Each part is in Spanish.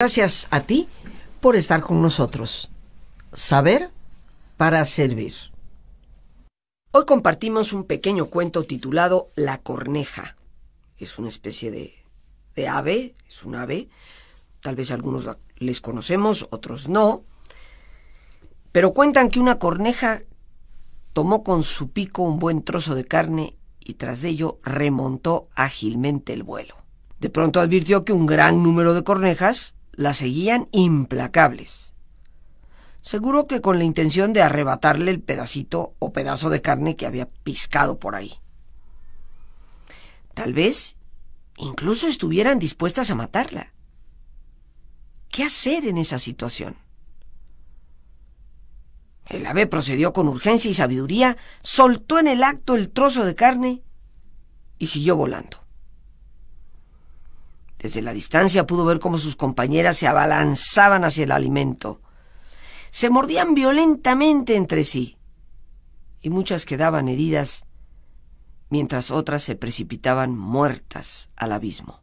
Gracias a ti por estar con nosotros. Saber para servir. Hoy compartimos un pequeño cuento titulado La corneja. Es una especie de, de ave, es un ave. Tal vez algunos les conocemos, otros no. Pero cuentan que una corneja tomó con su pico un buen trozo de carne y tras ello remontó ágilmente el vuelo. De pronto advirtió que un gran número de cornejas la seguían implacables. Seguro que con la intención de arrebatarle el pedacito o pedazo de carne que había piscado por ahí. Tal vez incluso estuvieran dispuestas a matarla. ¿Qué hacer en esa situación? El ave procedió con urgencia y sabiduría, soltó en el acto el trozo de carne y siguió volando. Desde la distancia pudo ver cómo sus compañeras se abalanzaban hacia el alimento. Se mordían violentamente entre sí, y muchas quedaban heridas, mientras otras se precipitaban muertas al abismo.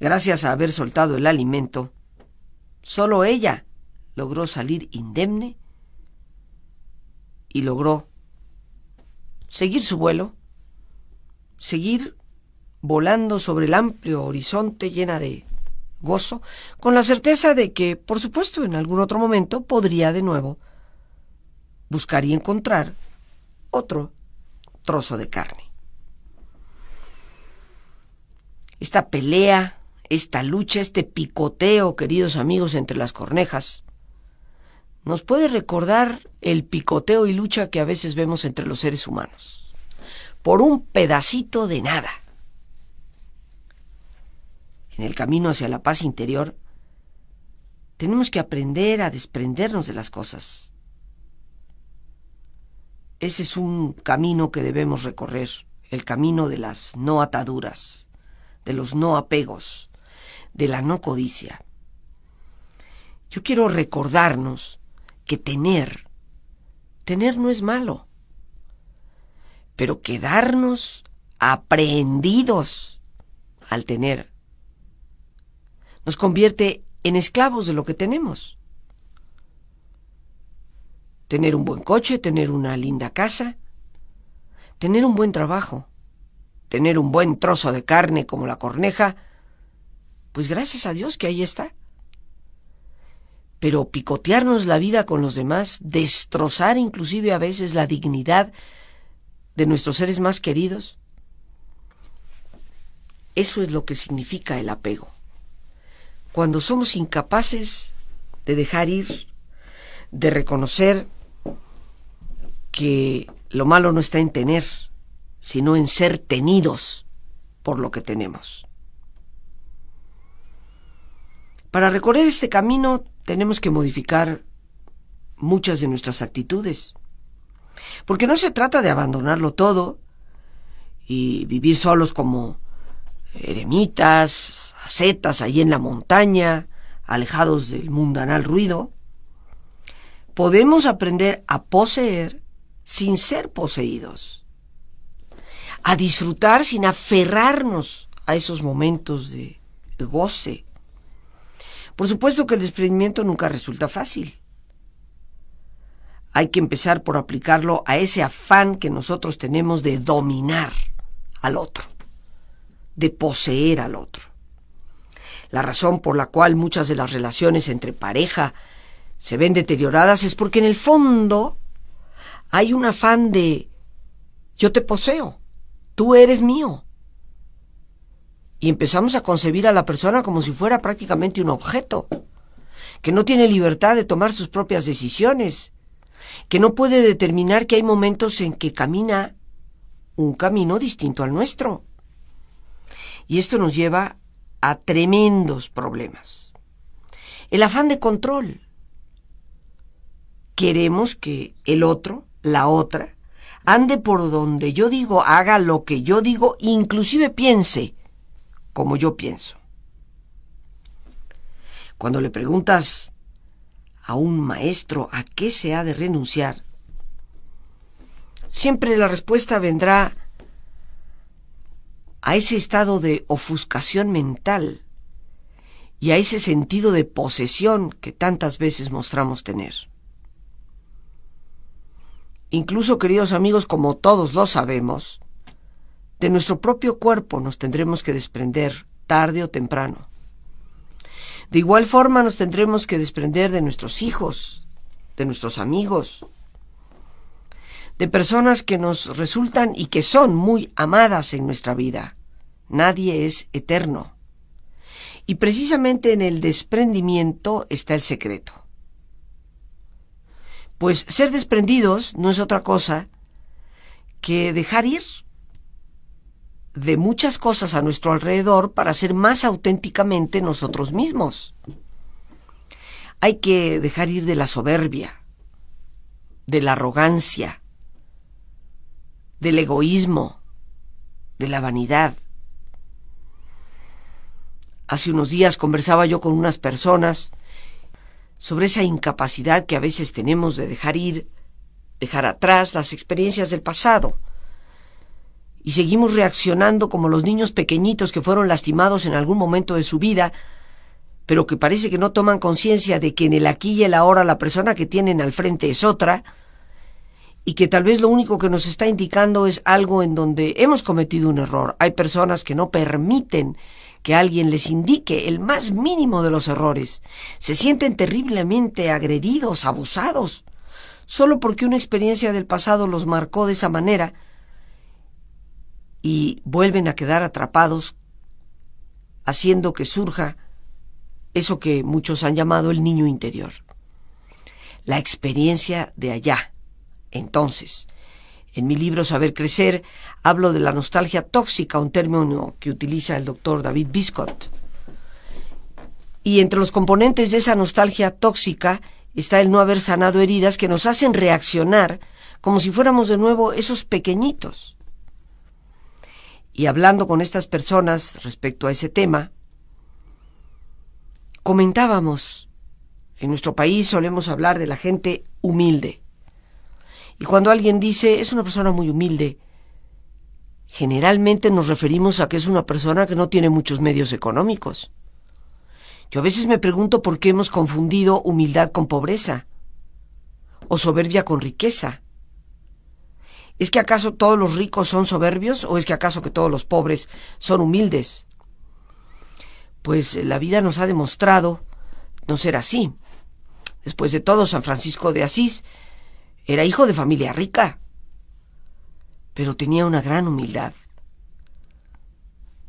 Gracias a haber soltado el alimento, solo ella logró salir indemne y logró seguir su vuelo, seguir volando sobre el amplio horizonte llena de gozo, con la certeza de que, por supuesto, en algún otro momento podría de nuevo buscar y encontrar otro trozo de carne. Esta pelea, esta lucha, este picoteo, queridos amigos, entre las cornejas, nos puede recordar el picoteo y lucha que a veces vemos entre los seres humanos, por un pedacito de nada en el camino hacia la paz interior, tenemos que aprender a desprendernos de las cosas. Ese es un camino que debemos recorrer, el camino de las no ataduras, de los no apegos, de la no codicia. Yo quiero recordarnos que tener, tener no es malo, pero quedarnos aprehendidos al tener nos convierte en esclavos de lo que tenemos. Tener un buen coche, tener una linda casa, tener un buen trabajo, tener un buen trozo de carne como la corneja, pues gracias a Dios que ahí está. Pero picotearnos la vida con los demás, destrozar inclusive a veces la dignidad de nuestros seres más queridos, eso es lo que significa el apego cuando somos incapaces de dejar ir, de reconocer que lo malo no está en tener, sino en ser tenidos por lo que tenemos. Para recorrer este camino tenemos que modificar muchas de nuestras actitudes, porque no se trata de abandonarlo todo y vivir solos como eremitas, ahí allí en la montaña, alejados del mundanal ruido, podemos aprender a poseer sin ser poseídos, a disfrutar sin aferrarnos a esos momentos de goce. Por supuesto que el desprendimiento nunca resulta fácil. Hay que empezar por aplicarlo a ese afán que nosotros tenemos de dominar al otro, de poseer al otro. La razón por la cual muchas de las relaciones entre pareja se ven deterioradas es porque en el fondo hay un afán de yo te poseo, tú eres mío. Y empezamos a concebir a la persona como si fuera prácticamente un objeto, que no tiene libertad de tomar sus propias decisiones, que no puede determinar que hay momentos en que camina un camino distinto al nuestro. Y esto nos lleva a tremendos problemas. El afán de control. Queremos que el otro, la otra, ande por donde yo digo, haga lo que yo digo, inclusive piense como yo pienso. Cuando le preguntas a un maestro a qué se ha de renunciar, siempre la respuesta vendrá a ese estado de ofuscación mental y a ese sentido de posesión que tantas veces mostramos tener. Incluso, queridos amigos, como todos lo sabemos, de nuestro propio cuerpo nos tendremos que desprender tarde o temprano. De igual forma nos tendremos que desprender de nuestros hijos, de nuestros amigos, de personas que nos resultan y que son muy amadas en nuestra vida. Nadie es eterno. Y precisamente en el desprendimiento está el secreto. Pues ser desprendidos no es otra cosa que dejar ir de muchas cosas a nuestro alrededor para ser más auténticamente nosotros mismos. Hay que dejar ir de la soberbia, de la arrogancia, del egoísmo, de la vanidad. Hace unos días conversaba yo con unas personas sobre esa incapacidad que a veces tenemos de dejar ir, dejar atrás las experiencias del pasado. Y seguimos reaccionando como los niños pequeñitos que fueron lastimados en algún momento de su vida, pero que parece que no toman conciencia de que en el aquí y el ahora la persona que tienen al frente es otra, y que tal vez lo único que nos está indicando es algo en donde hemos cometido un error. Hay personas que no permiten que alguien les indique el más mínimo de los errores. Se sienten terriblemente agredidos, abusados, solo porque una experiencia del pasado los marcó de esa manera y vuelven a quedar atrapados haciendo que surja eso que muchos han llamado el niño interior. La experiencia de allá entonces. En mi libro Saber Crecer hablo de la nostalgia tóxica, un término que utiliza el doctor David Biscott. Y entre los componentes de esa nostalgia tóxica está el no haber sanado heridas que nos hacen reaccionar como si fuéramos de nuevo esos pequeñitos. Y hablando con estas personas respecto a ese tema, comentábamos, en nuestro país solemos hablar de la gente humilde y cuando alguien dice, es una persona muy humilde, generalmente nos referimos a que es una persona que no tiene muchos medios económicos. Yo a veces me pregunto por qué hemos confundido humildad con pobreza o soberbia con riqueza. ¿Es que acaso todos los ricos son soberbios o es que acaso que todos los pobres son humildes? Pues eh, la vida nos ha demostrado no ser así. Después de todo, San Francisco de Asís era hijo de familia rica, pero tenía una gran humildad.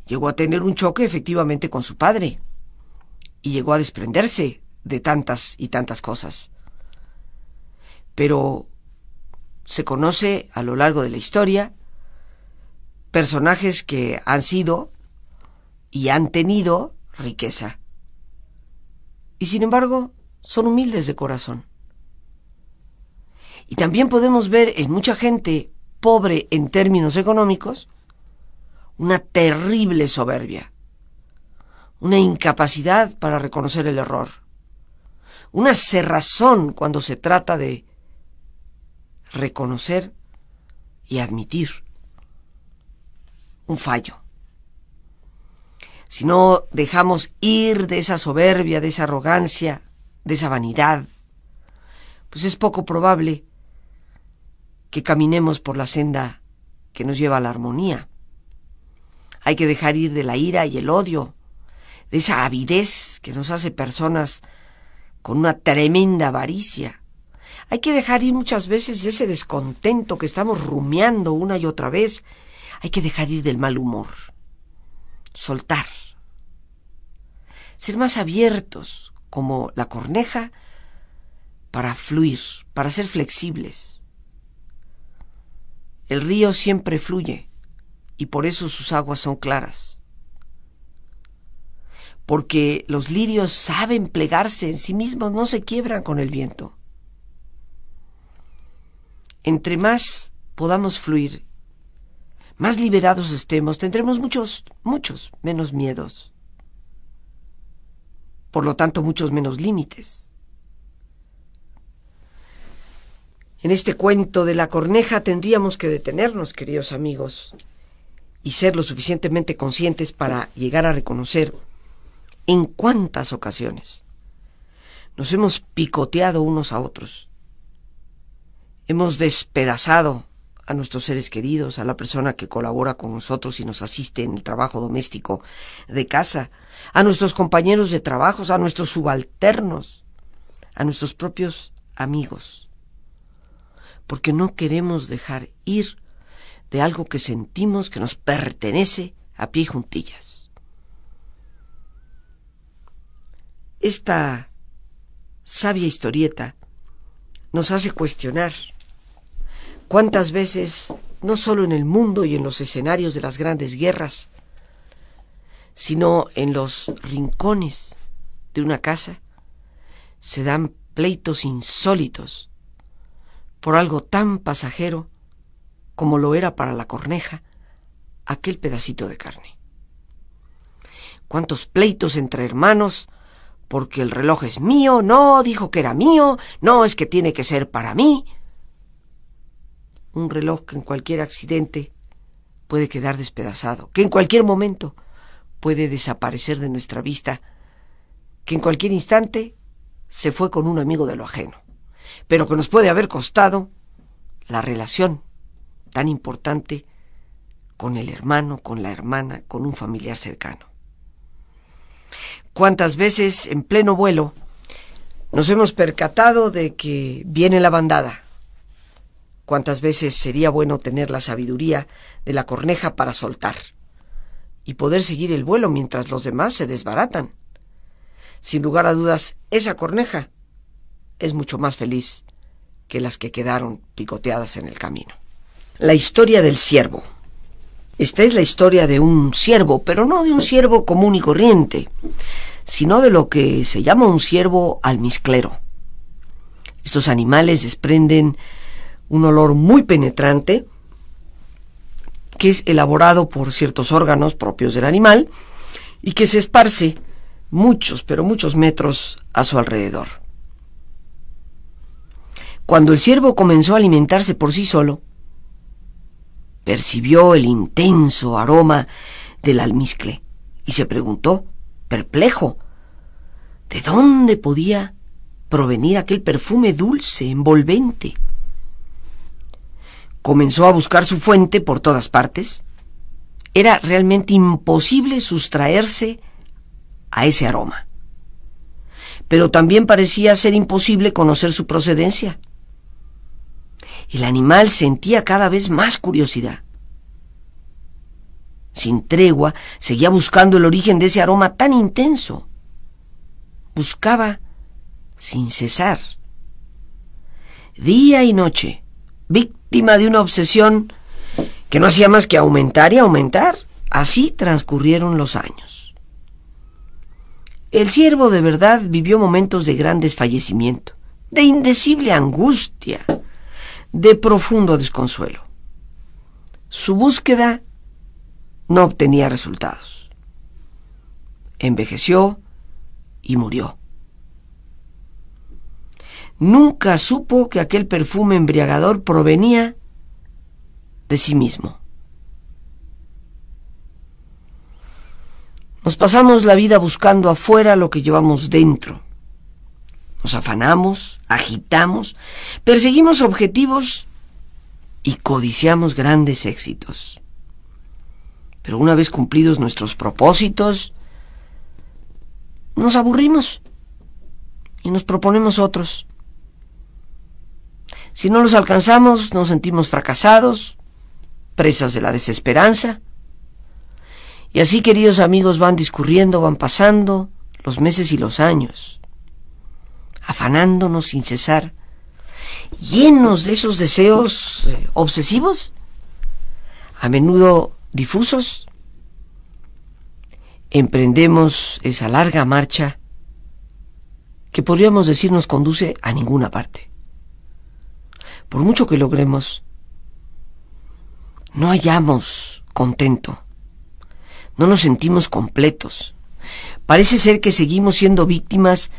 Llegó a tener un choque efectivamente con su padre y llegó a desprenderse de tantas y tantas cosas. Pero se conoce a lo largo de la historia personajes que han sido y han tenido riqueza. Y sin embargo, son humildes de corazón. Y también podemos ver en mucha gente pobre en términos económicos una terrible soberbia, una incapacidad para reconocer el error, una cerrazón cuando se trata de reconocer y admitir un fallo. Si no dejamos ir de esa soberbia, de esa arrogancia, de esa vanidad, pues es poco probable que caminemos por la senda que nos lleva a la armonía. Hay que dejar ir de la ira y el odio, de esa avidez que nos hace personas con una tremenda avaricia. Hay que dejar ir muchas veces ese descontento que estamos rumiando una y otra vez. Hay que dejar ir del mal humor. Soltar. Ser más abiertos, como la corneja, para fluir, para ser flexibles el río siempre fluye y por eso sus aguas son claras. Porque los lirios saben plegarse en sí mismos, no se quiebran con el viento. Entre más podamos fluir, más liberados estemos, tendremos muchos, muchos menos miedos. Por lo tanto, muchos menos límites. En este cuento de la corneja tendríamos que detenernos, queridos amigos, y ser lo suficientemente conscientes para llegar a reconocer en cuántas ocasiones nos hemos picoteado unos a otros, hemos despedazado a nuestros seres queridos, a la persona que colabora con nosotros y nos asiste en el trabajo doméstico de casa, a nuestros compañeros de trabajo, a nuestros subalternos, a nuestros propios amigos porque no queremos dejar ir de algo que sentimos que nos pertenece a pie juntillas. Esta sabia historieta nos hace cuestionar cuántas veces, no solo en el mundo y en los escenarios de las grandes guerras, sino en los rincones de una casa, se dan pleitos insólitos por algo tan pasajero como lo era para la corneja aquel pedacito de carne. Cuántos pleitos entre hermanos, porque el reloj es mío, no, dijo que era mío, no, es que tiene que ser para mí. Un reloj que en cualquier accidente puede quedar despedazado, que en cualquier momento puede desaparecer de nuestra vista, que en cualquier instante se fue con un amigo de lo ajeno pero que nos puede haber costado la relación tan importante con el hermano, con la hermana, con un familiar cercano. ¿Cuántas veces en pleno vuelo nos hemos percatado de que viene la bandada? ¿Cuántas veces sería bueno tener la sabiduría de la corneja para soltar y poder seguir el vuelo mientras los demás se desbaratan? Sin lugar a dudas, esa corneja es mucho más feliz que las que quedaron picoteadas en el camino. La historia del siervo. Esta es la historia de un siervo, pero no de un siervo común y corriente, sino de lo que se llama un siervo almizclero. Estos animales desprenden un olor muy penetrante que es elaborado por ciertos órganos propios del animal y que se esparce muchos, pero muchos metros a su alrededor. Cuando el ciervo comenzó a alimentarse por sí solo, percibió el intenso aroma del almizcle y se preguntó, perplejo, ¿de dónde podía provenir aquel perfume dulce, envolvente? Comenzó a buscar su fuente por todas partes. Era realmente imposible sustraerse a ese aroma. Pero también parecía ser imposible conocer su procedencia. El animal sentía cada vez más curiosidad. Sin tregua, seguía buscando el origen de ese aroma tan intenso. Buscaba sin cesar. Día y noche, víctima de una obsesión que no hacía más que aumentar y aumentar. Así transcurrieron los años. El siervo de verdad vivió momentos de gran desfallecimiento, de indecible angustia de profundo desconsuelo. Su búsqueda no obtenía resultados. Envejeció y murió. Nunca supo que aquel perfume embriagador provenía de sí mismo. Nos pasamos la vida buscando afuera lo que llevamos dentro nos afanamos, agitamos, perseguimos objetivos y codiciamos grandes éxitos. Pero una vez cumplidos nuestros propósitos, nos aburrimos y nos proponemos otros. Si no los alcanzamos, nos sentimos fracasados, presas de la desesperanza. Y así, queridos amigos, van discurriendo, van pasando los meses y los años afanándonos sin cesar, llenos de esos deseos eh, obsesivos, a menudo difusos, emprendemos esa larga marcha que podríamos decir nos conduce a ninguna parte. Por mucho que logremos, no hallamos contento, no nos sentimos completos. Parece ser que seguimos siendo víctimas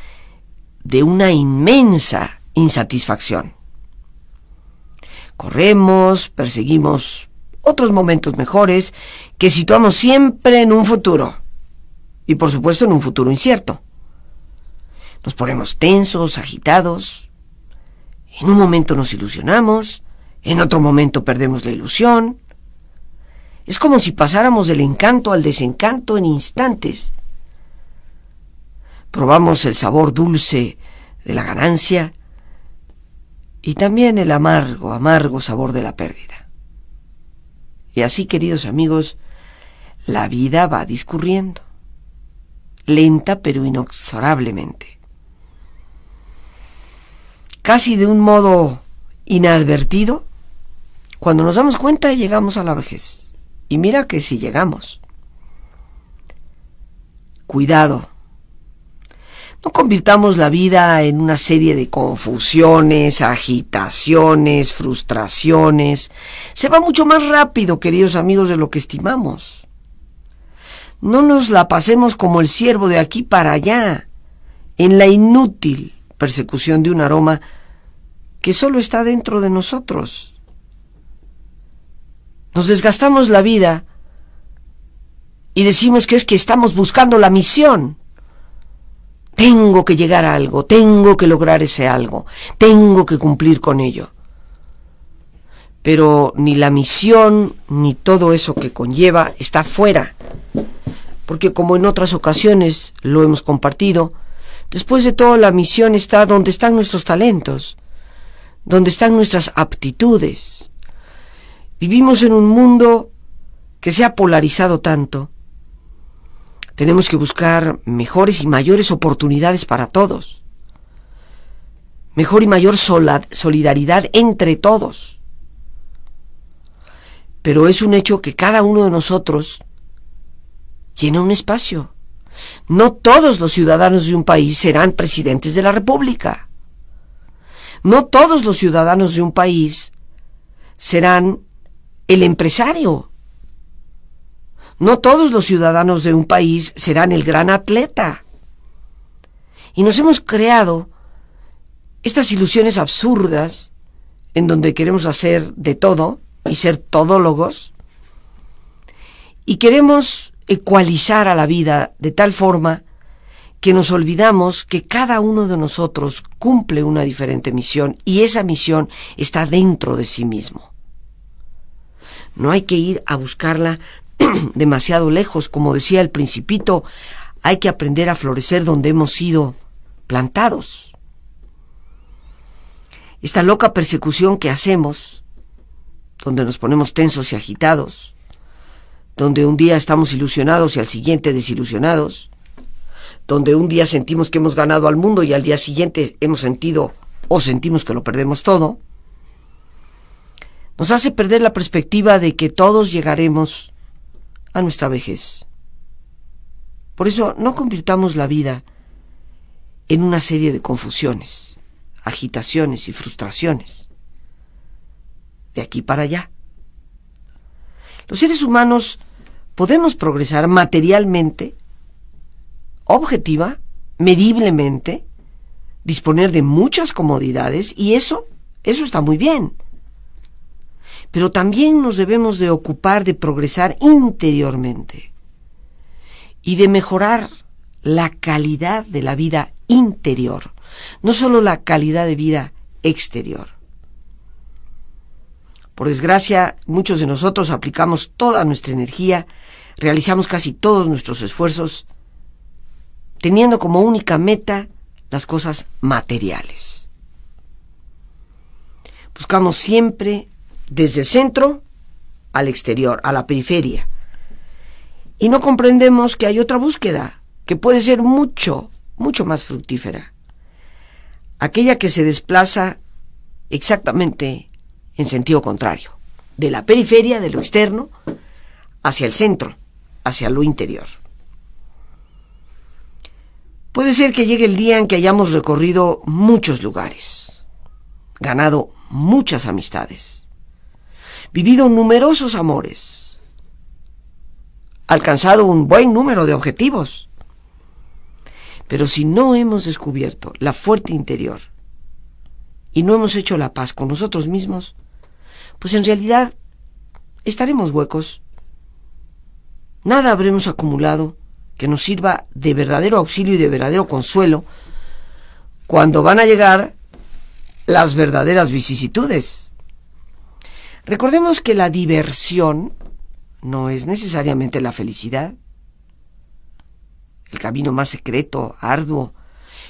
de una inmensa insatisfacción. Corremos, perseguimos otros momentos mejores que situamos siempre en un futuro y por supuesto en un futuro incierto. Nos ponemos tensos, agitados, en un momento nos ilusionamos, en otro momento perdemos la ilusión. Es como si pasáramos del encanto al desencanto en instantes probamos el sabor dulce de la ganancia y también el amargo, amargo sabor de la pérdida. Y así, queridos amigos, la vida va discurriendo, lenta pero inexorablemente. Casi de un modo inadvertido, cuando nos damos cuenta llegamos a la vejez. Y mira que si llegamos. Cuidado no convirtamos la vida en una serie de confusiones, agitaciones, frustraciones. Se va mucho más rápido, queridos amigos, de lo que estimamos. No nos la pasemos como el siervo de aquí para allá, en la inútil persecución de un aroma que solo está dentro de nosotros. Nos desgastamos la vida y decimos que es que estamos buscando la misión tengo que llegar a algo, tengo que lograr ese algo, tengo que cumplir con ello. Pero ni la misión, ni todo eso que conlleva está fuera. Porque como en otras ocasiones lo hemos compartido, después de todo la misión está donde están nuestros talentos, donde están nuestras aptitudes. Vivimos en un mundo que se ha polarizado tanto tenemos que buscar mejores y mayores oportunidades para todos. Mejor y mayor solidaridad entre todos. Pero es un hecho que cada uno de nosotros llena un espacio. No todos los ciudadanos de un país serán presidentes de la República. No todos los ciudadanos de un país serán el empresario no todos los ciudadanos de un país serán el gran atleta. Y nos hemos creado estas ilusiones absurdas en donde queremos hacer de todo y ser todólogos. Y queremos ecualizar a la vida de tal forma que nos olvidamos que cada uno de nosotros cumple una diferente misión y esa misión está dentro de sí mismo. No hay que ir a buscarla demasiado lejos, como decía el principito, hay que aprender a florecer donde hemos sido plantados. Esta loca persecución que hacemos, donde nos ponemos tensos y agitados, donde un día estamos ilusionados y al siguiente desilusionados, donde un día sentimos que hemos ganado al mundo y al día siguiente hemos sentido o sentimos que lo perdemos todo, nos hace perder la perspectiva de que todos llegaremos a nuestra vejez. Por eso no convirtamos la vida en una serie de confusiones, agitaciones y frustraciones, de aquí para allá. Los seres humanos podemos progresar materialmente, objetiva, mediblemente, disponer de muchas comodidades y eso, eso está muy bien pero también nos debemos de ocupar de progresar interiormente y de mejorar la calidad de la vida interior, no solo la calidad de vida exterior. Por desgracia, muchos de nosotros aplicamos toda nuestra energía, realizamos casi todos nuestros esfuerzos, teniendo como única meta las cosas materiales. Buscamos siempre desde el centro al exterior, a la periferia. Y no comprendemos que hay otra búsqueda, que puede ser mucho, mucho más fructífera. Aquella que se desplaza exactamente en sentido contrario, de la periferia, de lo externo, hacia el centro, hacia lo interior. Puede ser que llegue el día en que hayamos recorrido muchos lugares, ganado muchas amistades, vivido numerosos amores, alcanzado un buen número de objetivos. Pero si no hemos descubierto la fuerte interior y no hemos hecho la paz con nosotros mismos, pues en realidad estaremos huecos. Nada habremos acumulado que nos sirva de verdadero auxilio y de verdadero consuelo cuando van a llegar las verdaderas vicisitudes. Recordemos que la diversión no es necesariamente la felicidad, el camino más secreto, arduo,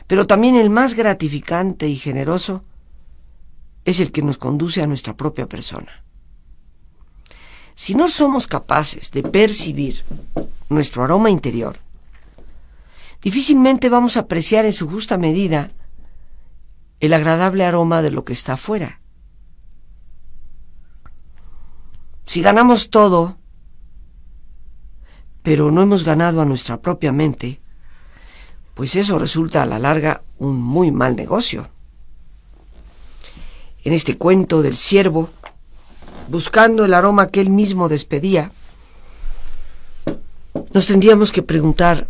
pero también el más gratificante y generoso es el que nos conduce a nuestra propia persona. Si no somos capaces de percibir nuestro aroma interior, difícilmente vamos a apreciar en su justa medida el agradable aroma de lo que está afuera. Si ganamos todo, pero no hemos ganado a nuestra propia mente, pues eso resulta a la larga un muy mal negocio. En este cuento del siervo, buscando el aroma que él mismo despedía, nos tendríamos que preguntar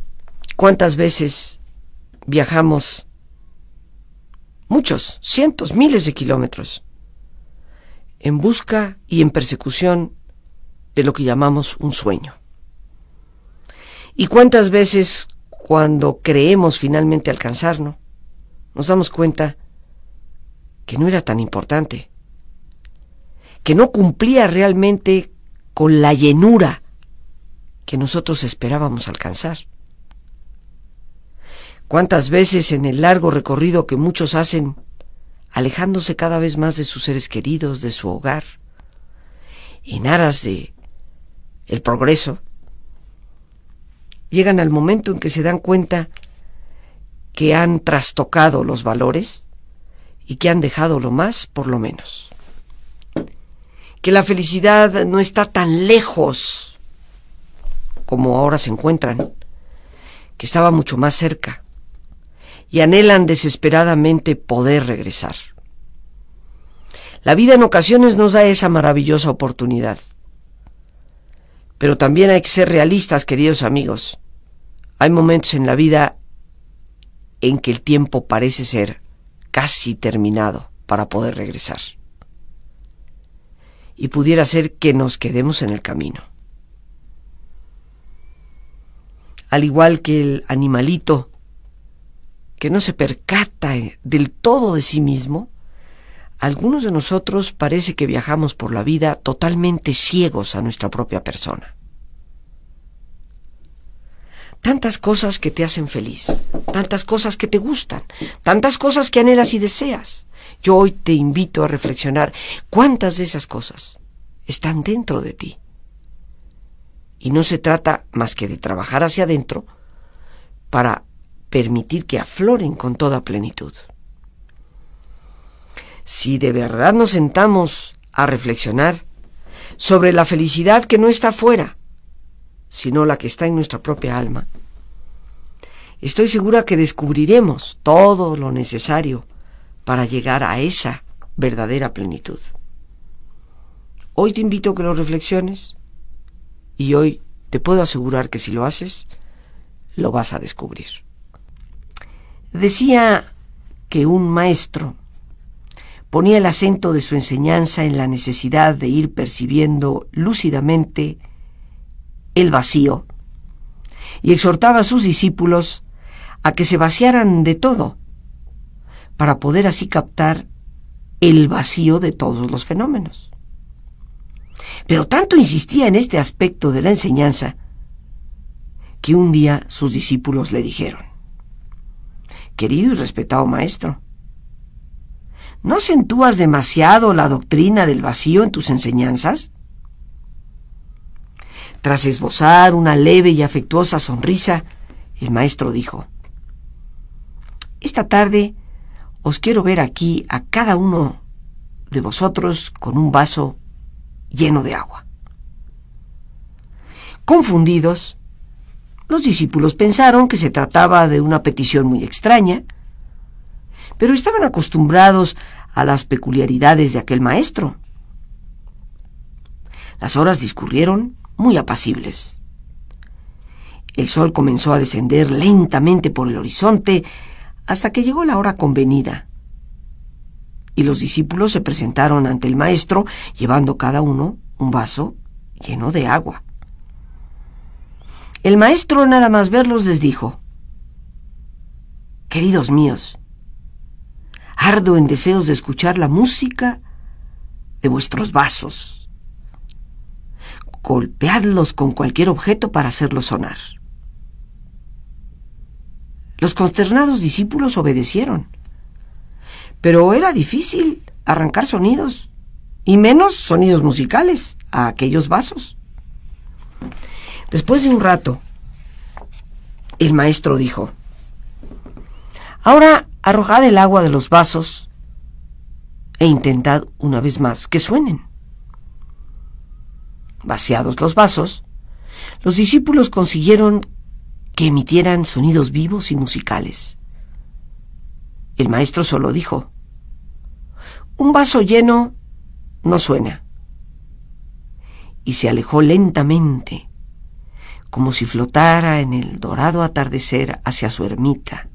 cuántas veces viajamos muchos, cientos, miles de kilómetros en busca y en persecución de lo que llamamos un sueño. ¿Y cuántas veces cuando creemos finalmente alcanzarlo, nos damos cuenta que no era tan importante, que no cumplía realmente con la llenura que nosotros esperábamos alcanzar? ¿Cuántas veces en el largo recorrido que muchos hacen alejándose cada vez más de sus seres queridos, de su hogar, en aras de el progreso, llegan al momento en que se dan cuenta que han trastocado los valores y que han dejado lo más por lo menos. Que la felicidad no está tan lejos como ahora se encuentran, que estaba mucho más cerca y anhelan desesperadamente poder regresar. La vida en ocasiones nos da esa maravillosa oportunidad. Pero también hay que ser realistas, queridos amigos. Hay momentos en la vida en que el tiempo parece ser casi terminado para poder regresar. Y pudiera ser que nos quedemos en el camino. Al igual que el animalito que no se percata eh, del todo de sí mismo, algunos de nosotros parece que viajamos por la vida totalmente ciegos a nuestra propia persona. Tantas cosas que te hacen feliz, tantas cosas que te gustan, tantas cosas que anhelas y deseas. Yo hoy te invito a reflexionar cuántas de esas cosas están dentro de ti. Y no se trata más que de trabajar hacia adentro para permitir que afloren con toda plenitud. Si de verdad nos sentamos a reflexionar sobre la felicidad que no está fuera, sino la que está en nuestra propia alma, estoy segura que descubriremos todo lo necesario para llegar a esa verdadera plenitud. Hoy te invito a que lo reflexiones y hoy te puedo asegurar que si lo haces, lo vas a descubrir. Decía que un maestro ponía el acento de su enseñanza en la necesidad de ir percibiendo lúcidamente el vacío y exhortaba a sus discípulos a que se vaciaran de todo para poder así captar el vacío de todos los fenómenos. Pero tanto insistía en este aspecto de la enseñanza que un día sus discípulos le dijeron, querido y respetado maestro. ¿No acentúas demasiado la doctrina del vacío en tus enseñanzas? Tras esbozar una leve y afectuosa sonrisa, el maestro dijo, Esta tarde os quiero ver aquí a cada uno de vosotros con un vaso lleno de agua. Confundidos, los discípulos pensaron que se trataba de una petición muy extraña, pero estaban acostumbrados a las peculiaridades de aquel maestro. Las horas discurrieron muy apacibles. El sol comenzó a descender lentamente por el horizonte hasta que llegó la hora convenida. Y los discípulos se presentaron ante el maestro llevando cada uno un vaso lleno de agua. El maestro nada más verlos les dijo, Queridos míos, ardo en deseos de escuchar la música de vuestros vasos. Golpeadlos con cualquier objeto para hacerlos sonar. Los consternados discípulos obedecieron, pero era difícil arrancar sonidos, y menos sonidos musicales, a aquellos vasos. Después de un rato, el maestro dijo, Ahora arrojad el agua de los vasos e intentad una vez más que suenen. Vaciados los vasos, los discípulos consiguieron que emitieran sonidos vivos y musicales. El maestro solo dijo, un vaso lleno no suena. Y se alejó lentamente como si flotara en el dorado atardecer hacia su ermita.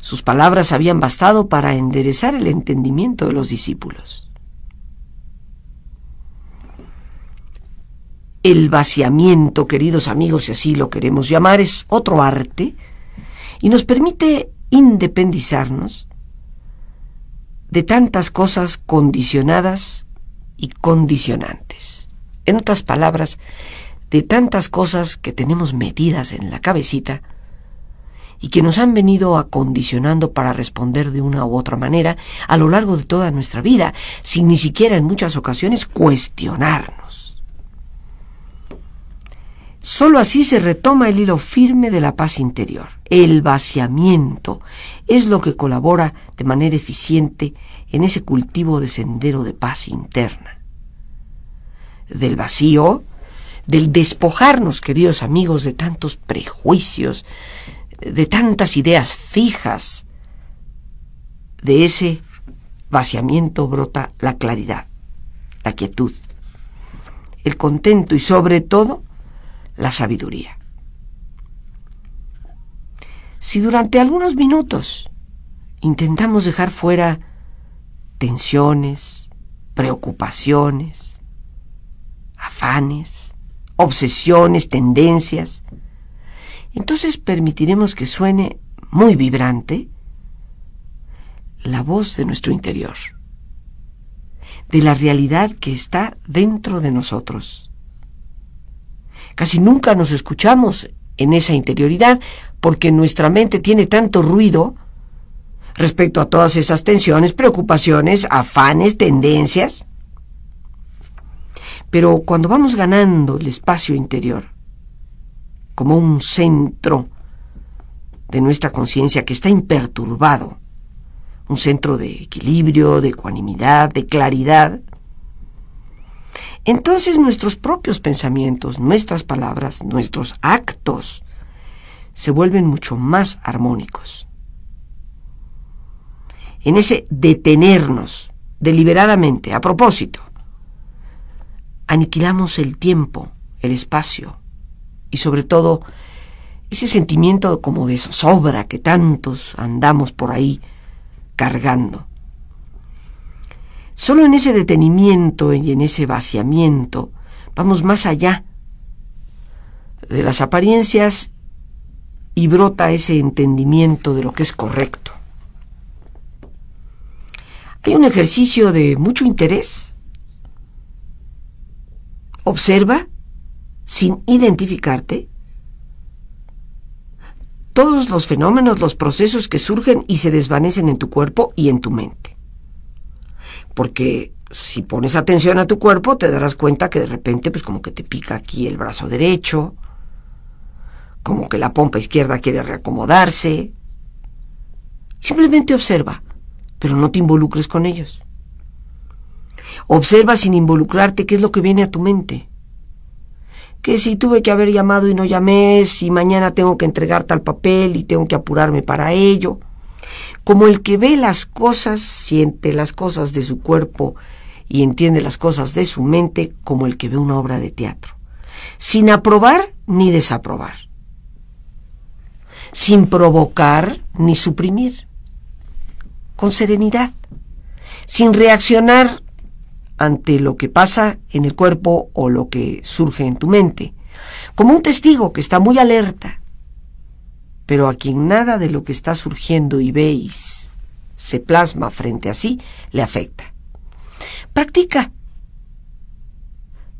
Sus palabras habían bastado para enderezar el entendimiento de los discípulos. El vaciamiento, queridos amigos, si así lo queremos llamar, es otro arte y nos permite independizarnos de tantas cosas condicionadas y condicionantes. En otras palabras, de tantas cosas que tenemos metidas en la cabecita y que nos han venido acondicionando para responder de una u otra manera a lo largo de toda nuestra vida, sin ni siquiera en muchas ocasiones cuestionarnos. Solo así se retoma el hilo firme de la paz interior. El vaciamiento es lo que colabora de manera eficiente en ese cultivo de sendero de paz interna. Del vacío del despojarnos, queridos amigos, de tantos prejuicios, de tantas ideas fijas. De ese vaciamiento brota la claridad, la quietud, el contento y sobre todo la sabiduría. Si durante algunos minutos intentamos dejar fuera tensiones, preocupaciones, afanes, obsesiones, tendencias. Entonces permitiremos que suene muy vibrante la voz de nuestro interior, de la realidad que está dentro de nosotros. Casi nunca nos escuchamos en esa interioridad porque nuestra mente tiene tanto ruido respecto a todas esas tensiones, preocupaciones, afanes, tendencias, pero cuando vamos ganando el espacio interior, como un centro de nuestra conciencia que está imperturbado, un centro de equilibrio, de ecuanimidad, de claridad, entonces nuestros propios pensamientos, nuestras palabras, nuestros actos se vuelven mucho más armónicos. En ese detenernos deliberadamente, a propósito, aniquilamos el tiempo, el espacio y sobre todo ese sentimiento como de zozobra que tantos andamos por ahí cargando. Solo en ese detenimiento y en ese vaciamiento vamos más allá de las apariencias y brota ese entendimiento de lo que es correcto. Hay un ejercicio de mucho interés observa sin identificarte? Todos los fenómenos, los procesos que surgen y se desvanecen en tu cuerpo y en tu mente. Porque si pones atención a tu cuerpo, te darás cuenta que de repente, pues como que te pica aquí el brazo derecho, como que la pompa izquierda quiere reacomodarse. Simplemente observa, pero no te involucres con ellos. Observa sin involucrarte qué es lo que viene a tu mente. Que si tuve que haber llamado y no llamé, si mañana tengo que entregar tal papel y tengo que apurarme para ello. Como el que ve las cosas, siente las cosas de su cuerpo y entiende las cosas de su mente, como el que ve una obra de teatro. Sin aprobar ni desaprobar. Sin provocar ni suprimir. Con serenidad. Sin reaccionar ante lo que pasa en el cuerpo o lo que surge en tu mente, como un testigo que está muy alerta, pero a quien nada de lo que está surgiendo y veis se plasma frente a sí le afecta. Practica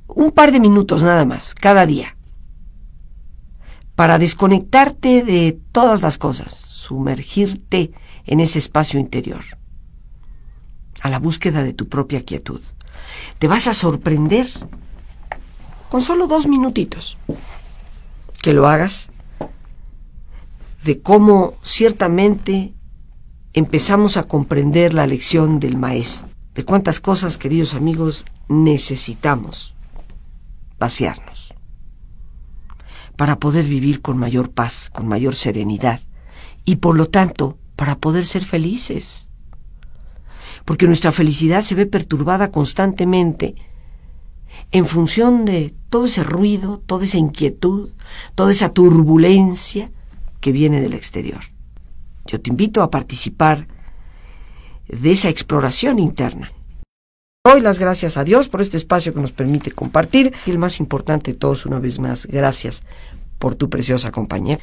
un par de minutos nada más, cada día, para desconectarte de todas las cosas, sumergirte en ese espacio interior, a la búsqueda de tu propia quietud. Te vas a sorprender con solo dos minutitos que lo hagas de cómo ciertamente empezamos a comprender la lección del maestro, de cuántas cosas, queridos amigos, necesitamos vaciarnos para poder vivir con mayor paz, con mayor serenidad y por lo tanto para poder ser felices porque nuestra felicidad se ve perturbada constantemente en función de todo ese ruido, toda esa inquietud, toda esa turbulencia que viene del exterior. Yo te invito a participar de esa exploración interna. Doy las gracias a Dios por este espacio que nos permite compartir y el más importante de todos, una vez más, gracias por tu preciosa compañía.